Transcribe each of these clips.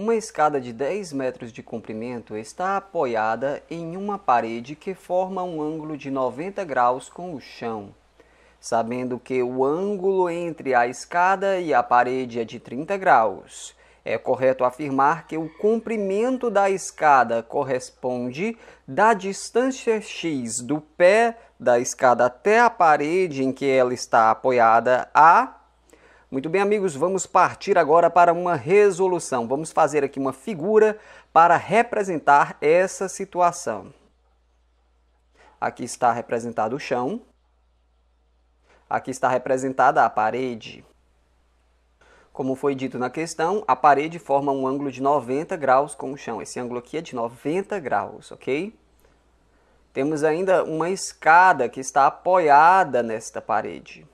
Uma escada de 10 metros de comprimento está apoiada em uma parede que forma um ângulo de 90 graus com o chão. Sabendo que o ângulo entre a escada e a parede é de 30 graus, é correto afirmar que o comprimento da escada corresponde da distância x do pé da escada até a parede em que ela está apoiada a muito bem, amigos, vamos partir agora para uma resolução. Vamos fazer aqui uma figura para representar essa situação. Aqui está representado o chão. Aqui está representada a parede. Como foi dito na questão, a parede forma um ângulo de 90 graus com o chão. Esse ângulo aqui é de 90 graus, ok? Temos ainda uma escada que está apoiada nesta parede.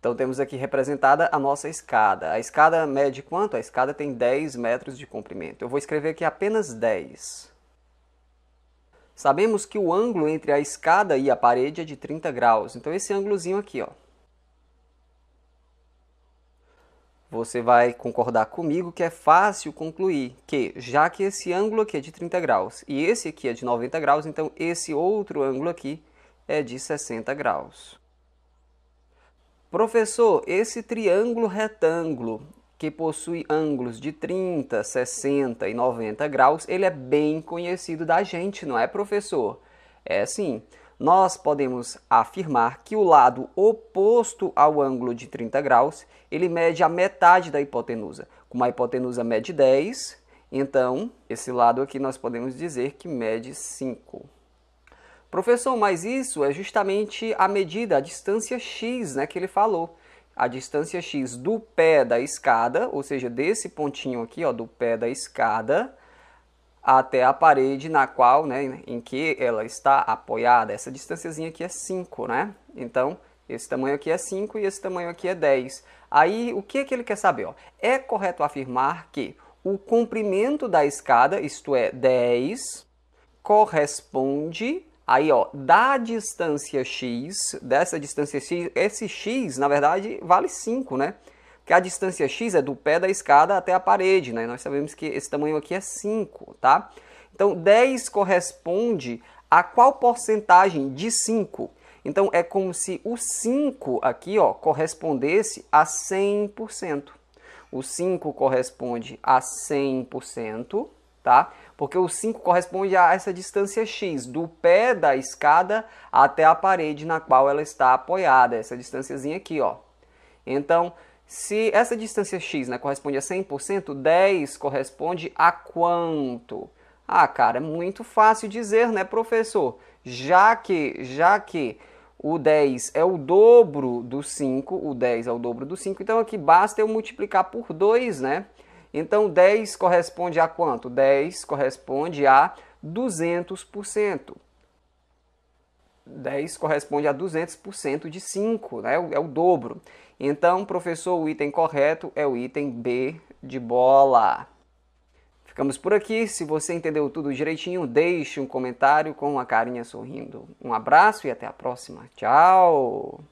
Então temos aqui representada a nossa escada. A escada mede quanto? A escada tem 10 metros de comprimento. Eu vou escrever aqui apenas 10. Sabemos que o ângulo entre a escada e a parede é de 30 graus. Então esse ângulozinho aqui, ó. Você vai concordar comigo que é fácil concluir que, já que esse ângulo aqui é de 30 graus e esse aqui é de 90 graus, então esse outro ângulo aqui é de 60 graus. Professor, esse triângulo retângulo que possui ângulos de 30, 60 e 90 graus, ele é bem conhecido da gente, não é, professor? É sim. Nós podemos afirmar que o lado oposto ao ângulo de 30 graus, ele mede a metade da hipotenusa. Como a hipotenusa mede 10, então esse lado aqui nós podemos dizer que mede 5. Professor, mas isso é justamente a medida, a distância x né, que ele falou. A distância x do pé da escada, ou seja, desse pontinho aqui, ó, do pé da escada, até a parede na qual, né, em que ela está apoiada. Essa distânciazinha aqui é 5, né? Então, esse tamanho aqui é 5 e esse tamanho aqui é 10. Aí, o que, é que ele quer saber? Ó? É correto afirmar que o comprimento da escada, isto é, 10, corresponde Aí, ó, da distância x, dessa distância x, esse x, na verdade, vale 5, né? Porque a distância x é do pé da escada até a parede, né? Nós sabemos que esse tamanho aqui é 5, tá? Então, 10 corresponde a qual porcentagem de 5? Então, é como se o 5 aqui, ó, correspondesse a 100%. O 5 corresponde a 100% tá? Porque o 5 corresponde a essa distância x do pé da escada até a parede na qual ela está apoiada, essa distânciazinha aqui, ó. Então, se essa distância x né, corresponde a 100%, 10 corresponde a quanto? Ah, cara, é muito fácil dizer, né, professor? Já que, já que o 10 é o dobro do 5, o 10 é o dobro do 5, então aqui basta eu multiplicar por 2, né? Então 10 corresponde a quanto? 10 corresponde a 200%. 10 corresponde a 200% de 5, né? É, é o dobro. Então, professor, o item correto é o item B de bola. Ficamos por aqui. Se você entendeu tudo direitinho, deixe um comentário com uma carinha sorrindo. Um abraço e até a próxima. Tchau!